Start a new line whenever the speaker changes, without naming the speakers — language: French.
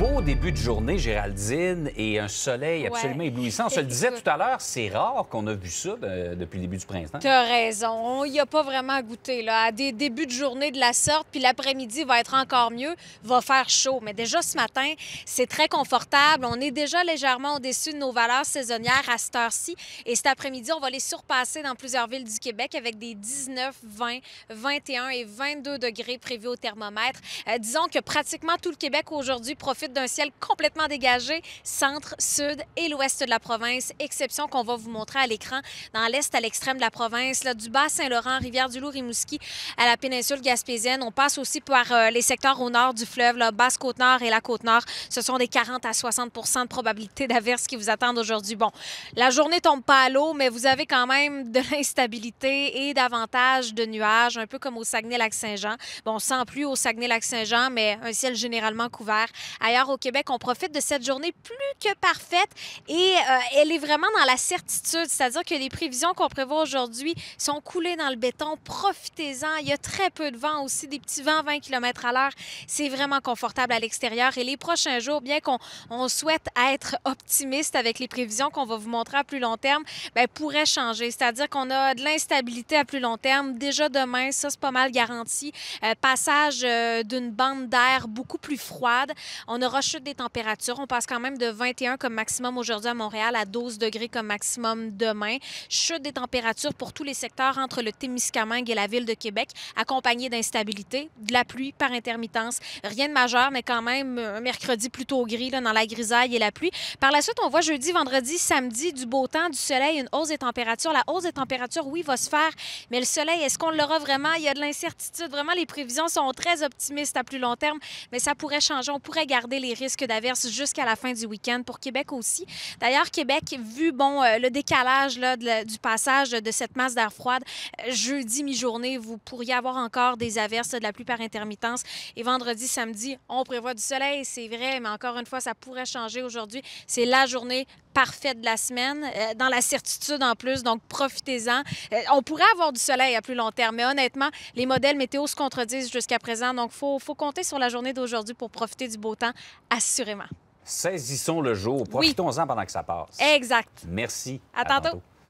beau début de journée, Géraldine, et un soleil absolument éblouissant. On se le disait tout à l'heure, c'est rare qu'on a vu ça euh, depuis le début du printemps. T'as raison. On n'y a pas vraiment goûté. Là. À des débuts de journée de la sorte, puis l'après-midi va être encore mieux, va faire chaud. Mais déjà ce matin, c'est très confortable. On est déjà légèrement au-dessus de nos valeurs saisonnières à cette heure-ci. Et cet après-midi, on va les surpasser dans plusieurs villes du Québec avec des 19, 20, 21 et 22 degrés prévus au thermomètre. Euh, disons que pratiquement tout le Québec aujourd'hui profite d'un ciel complètement dégagé, centre, sud et l'ouest de la province, exception qu'on va vous montrer à l'écran dans l'est à l'extrême de la province, là, du Bas-Saint-Laurent, Rivière-du-Loup, Rimouski à la péninsule gaspésienne. On passe aussi par euh, les secteurs au nord du fleuve, la Basse-Côte-Nord et la Côte-Nord. Ce sont des 40 à 60 de probabilité d'averse qui vous attendent aujourd'hui. Bon, la journée tombe pas à l'eau, mais vous avez quand même de l'instabilité et davantage de nuages, un peu comme au Saguenay-Lac-Saint-Jean. Bon, sans plus au Saguenay-Lac-Saint-Jean, mais un ciel généralement couvert. Ailleurs, au Québec, on profite de cette journée plus que parfaite et euh, elle est vraiment dans la certitude, c'est-à-dire que les prévisions qu'on prévoit aujourd'hui sont coulées dans le béton. Profitez-en. Il y a très peu de vent aussi, des petits vents 20 km à l'heure. C'est vraiment confortable à l'extérieur et les prochains jours, bien qu'on souhaite être optimiste avec les prévisions qu'on va vous montrer à plus long terme, bien, pourrait changer. C'est-à-dire qu'on a de l'instabilité à plus long terme. Déjà demain, ça, c'est pas mal garanti. Euh, passage euh, d'une bande d'air beaucoup plus froide. On a Chute des températures. On passe quand même de 21 comme maximum aujourd'hui à Montréal à 12 degrés comme maximum demain. Chute des températures pour tous les secteurs entre le Témiscamingue et la ville de Québec, accompagnée d'instabilité, de la pluie par intermittence. Rien de majeur, mais quand même euh, un mercredi plutôt gris là, dans la grisaille et la pluie. Par la suite, on voit jeudi, vendredi, samedi du beau temps, du soleil, une hausse des températures. La hausse des températures, oui, va se faire, mais le soleil, est-ce qu'on l'aura vraiment? Il y a de l'incertitude. Vraiment, les prévisions sont très optimistes à plus long terme, mais ça pourrait changer. On pourrait garder les risques d'averses jusqu'à la fin du week-end pour Québec aussi. D'ailleurs, Québec, vu bon, euh, le décalage là, du passage de cette masse d'air froide, euh, jeudi mi-journée, vous pourriez avoir encore des averses, de la plupart intermittence. Et vendredi, samedi, on prévoit du soleil, c'est vrai, mais encore une fois, ça pourrait changer aujourd'hui. C'est la journée parfait de la semaine, euh, dans la certitude en plus, donc profitez-en. Euh, on pourrait avoir du soleil à plus long terme, mais honnêtement, les modèles météo se contredisent jusqu'à présent, donc il faut, compter sur la journée d'aujourd'hui pour profiter du beau temps, assurément. Saisissons le jour, profitons-en pendant que ça passe. Exact. Merci. À, tantôt.